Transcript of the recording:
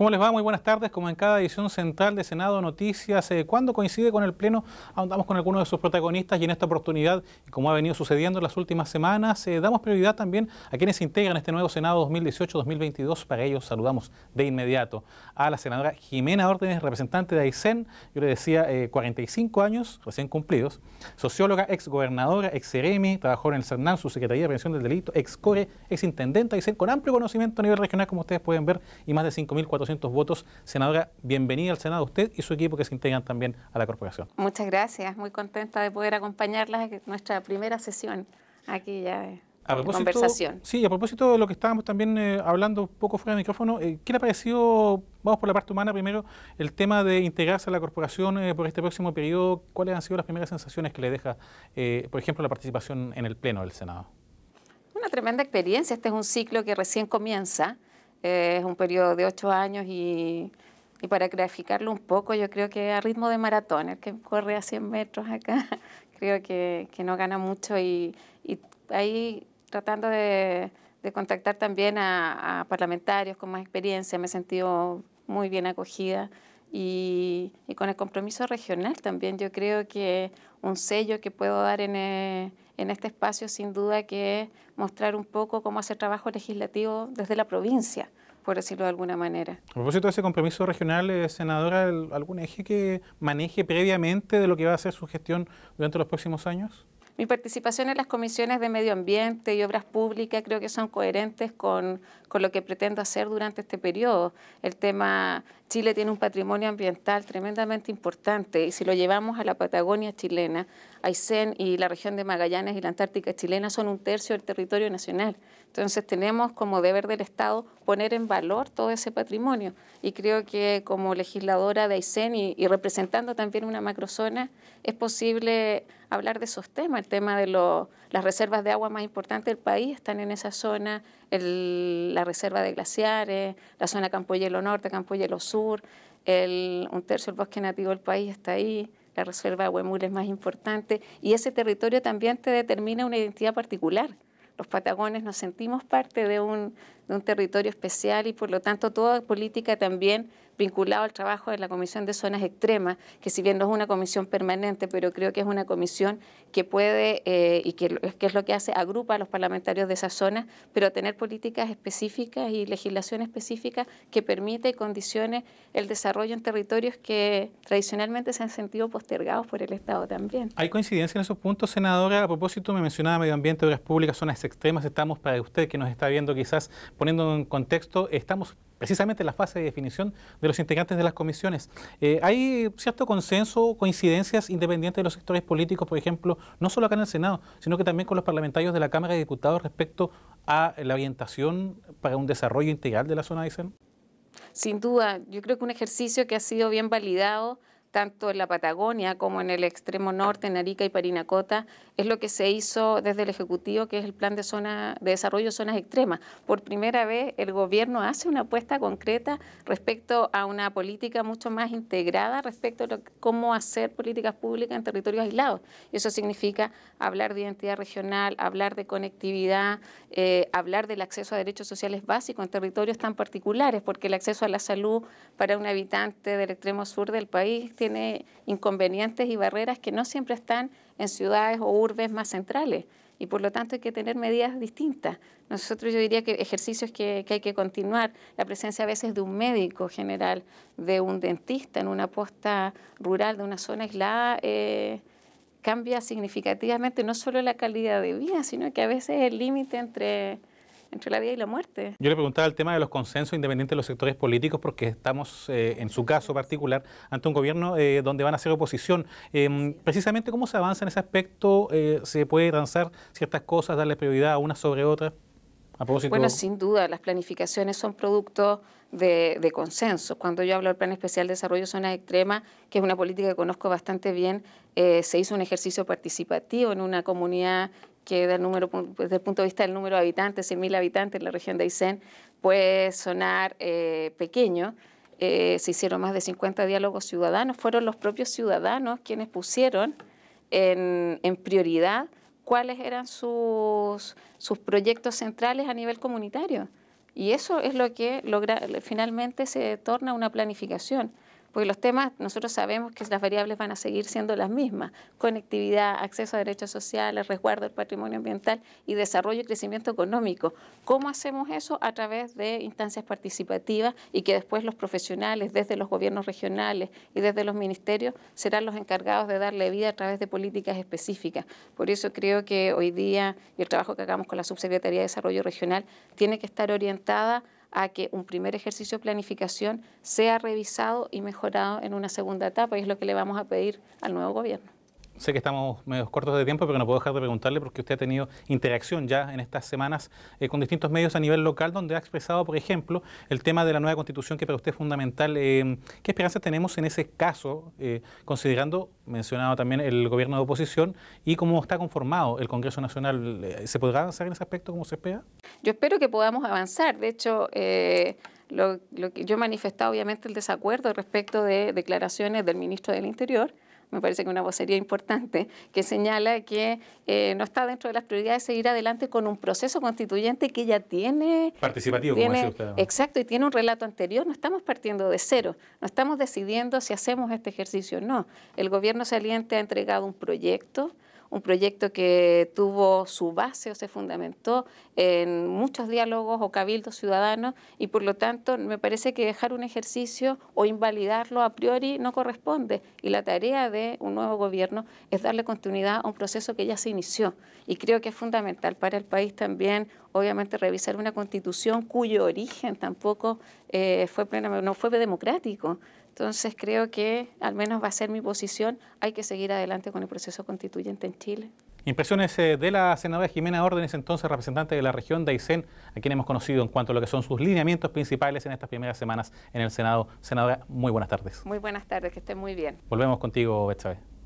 ¿Cómo les va? Muy buenas tardes. Como en cada edición central de Senado Noticias, eh, ¿Cuándo cuando coincide con el Pleno, ahondamos con algunos de sus protagonistas y en esta oportunidad, como ha venido sucediendo en las últimas semanas, eh, damos prioridad también a quienes integran este nuevo Senado 2018-2022. Para ellos saludamos de inmediato a la senadora Jimena Órdenes, representante de Aysén, yo le decía 45 eh, años recién cumplidos, socióloga, ex gobernadora, ex eremi, trabajó en el CERNAN, su Secretaría de Prevención del Delito, ex CORE, ex intendente de Aysén, con amplio conocimiento a nivel regional, como ustedes pueden ver, y más de 5.400 votos. Senadora, bienvenida al Senado, usted y su equipo que se integran también a la corporación. Muchas gracias, muy contenta de poder acompañarlas en nuestra primera sesión aquí ya de, conversación. Sí, a propósito de lo que estábamos también eh, hablando un poco fuera de micrófono, eh, ¿qué le ha parecido, vamos por la parte humana primero, el tema de integrarse a la corporación eh, por este próximo periodo? ¿Cuáles han sido las primeras sensaciones que le deja, por ejemplo, la participación en el Pleno del Senado? Una tremenda experiencia, este es un ciclo que recién comienza es un periodo de ocho años y, para graficarlo un poco, yo creo que a ritmo de maratón, el que corre a 100 metros acá, creo que, no gana mucho y, ahí tratando de, contactar también a, a, parlamentarios con más experiencia, me he sentido muy bien acogida y, con el compromiso regional también. Yo creo que un sello que puedo dar eh, en, este espacio sin duda que es mostrar un poco cómo hacer trabajo legislativo desde la provincia, por decirlo de alguna manera. A propósito de ese compromiso regional, eh, senadora, ¿algún eje que maneje previamente de lo que va a ser su gestión durante los próximos años? Mi participación en las comisiones de medio ambiente y obras públicas creo que son coherentes con con lo que pretendo hacer durante este periodo. El tema, Chile tiene un patrimonio ambiental tremendamente importante y si lo llevamos a la Patagonia chilena, Aysén y la región de Magallanes y la Antártica chilena son un tercio del territorio nacional. Entonces tenemos como deber del Estado poner en valor todo ese patrimonio y creo que como legisladora de Aysén y, representando también una macrozona es posible hablar de esos temas. El tema de las reservas de agua más importantes del país están en esa zona, el, la reserva de glaciares, la zona Campo Hielo Norte, Campo Hielo Sur, el, un tercio del bosque nativo del país está ahí, la reserva de Huemul es más importante, y ese territorio también te determina una identidad particular. Los patagones nos sentimos parte de un, de un territorio especial y por lo tanto toda política también vinculado al trabajo de la Comisión de Zonas Extremas, que si bien no es una comisión permanente, pero creo que es una comisión que puede, eh, y que, que, es lo que hace, agrupa a los parlamentarios de esa zona pero tener políticas específicas y legislación específica que permite y condicione el desarrollo en territorios que tradicionalmente se han sentido postergados por el Estado también. Hay coincidencia en esos puntos, senadora. A propósito, me mencionaba medio ambiente, obras públicas, zonas extremas. Estamos, para usted que nos está viendo quizás poniendo en contexto, estamos precisamente la fase de definición de los integrantes de las comisiones. Eh, ¿Hay cierto consenso, coincidencias independientes de los sectores políticos, por ejemplo, no solo acá en el Senado, sino que también con los parlamentarios de la Cámara de Diputados respecto a la orientación para un desarrollo integral de la zona de Sin duda, yo creo que un ejercicio que ha sido bien validado tanto en la Patagonia como en el extremo norte, en Arica y Parinacota, es lo que se hizo desde el Ejecutivo, que es el Plan de, zona, de Desarrollo Zonas Extremas. Por primera vez el gobierno hace una apuesta concreta respecto a una política mucho más integrada respecto a cómo hacer políticas públicas en territorios aislados. Y eso significa hablar de identidad regional, hablar de conectividad, eh, hablar del acceso a derechos sociales básicos en territorios tan particulares, porque el acceso a la salud para un habitante del extremo sur del país tiene inconvenientes y barreras que no siempre están en ciudades o urbes más centrales y por lo tanto hay que tener medidas distintas. Nosotros yo diría que ejercicios que, hay que continuar, la presencia a veces de un médico general, de un dentista en una posta rural, de una zona aislada, eh, cambia significativamente no solo la calidad de vida, sino que a veces el límite entre entre la vida y la muerte. Yo le preguntaba el tema de los consensos independientes de los sectores políticos porque estamos, eh, en su caso particular, ante un gobierno eh, donde van a ser oposición. Em, precisamente, ¿cómo se avanza en ese aspecto? Eh, ¿Se puede lanzar ciertas cosas, darle prioridad a una sobre otras? Bueno, sin duda, las planificaciones son producto de, de consenso. Cuando yo hablo del Plan Especial de Desarrollo de Extrema, que es una política que conozco bastante bien, se hizo un ejercicio participativo en una comunidad que del número, pues, desde el punto de vista del número de habitantes, 100.000 habitantes en la región de Aysén, puede sonar eh, pequeño. Eh, se hicieron más de 50 diálogos ciudadanos. Fueron los propios ciudadanos quienes pusieron en, en prioridad cuáles eran sus, sus, proyectos centrales a nivel comunitario. Y eso es lo que logra, finalmente se torna una planificación. Porque los temas, nosotros sabemos que las variables van a seguir siendo las mismas. Conectividad, acceso a derechos sociales, resguardo del patrimonio ambiental y desarrollo y crecimiento económico. ¿Cómo hacemos eso? A través de instancias participativas y que después los profesionales, desde los gobiernos regionales y desde los ministerios, serán los encargados de darle vida a través de políticas específicas. Por eso creo que hoy día y el trabajo que hagamos con la Subsecretaría de Desarrollo Regional tiene que estar orientada a que un primer ejercicio de planificación sea revisado y mejorado en una segunda etapa y es lo que le vamos a pedir al nuevo gobierno sé que estamos medio cortos de tiempo, pero no puedo dejar de preguntarle porque usted ha tenido interacción ya en estas semanas eh, con distintos medios a nivel local, donde ha expresado, por ejemplo, el tema de la nueva constitución que para usted es fundamental. Eh, ¿Qué esperanzas tenemos en ese caso, eh, considerando, mencionado también el gobierno de oposición y cómo está conformado el Congreso Nacional? ¿Se podrá avanzar en ese aspecto como se espera? Yo espero que podamos avanzar. De hecho, lo, yo he manifestado obviamente el desacuerdo respecto de declaraciones del ministro del Interior me parece que una vocería importante, que señala que eh, no está dentro de las prioridades seguir adelante con un proceso constituyente que ya tiene... Participativo, como decía usted. Exacto, y tiene un relato anterior, no estamos partiendo de cero, no estamos decidiendo si hacemos este ejercicio o no. El gobierno saliente ha entregado un proyecto, un proyecto que tuvo su base o se fundamentó en muchos diálogos o cabildos ciudadanos y por lo tanto me parece que dejar un ejercicio o invalidarlo a priori no corresponde y la tarea de un nuevo gobierno es darle continuidad a un proceso que ya se inició y creo que es fundamental para el país también obviamente revisar una constitución cuyo origen tampoco eh, fue pleno, no fue democrático. Entonces creo que, al menos va a ser mi posición, hay que seguir adelante con el proceso constituyente en Chile. Impresiones eh, de la senadora Jimena Órdenes, entonces representante de la región de Aysén, a quien hemos conocido en cuanto a lo que son sus lineamientos principales en estas primeras semanas en el Senado. Senadora, muy buenas tardes. Muy buenas tardes, que esté muy bien. Volvemos contigo, Betsabe.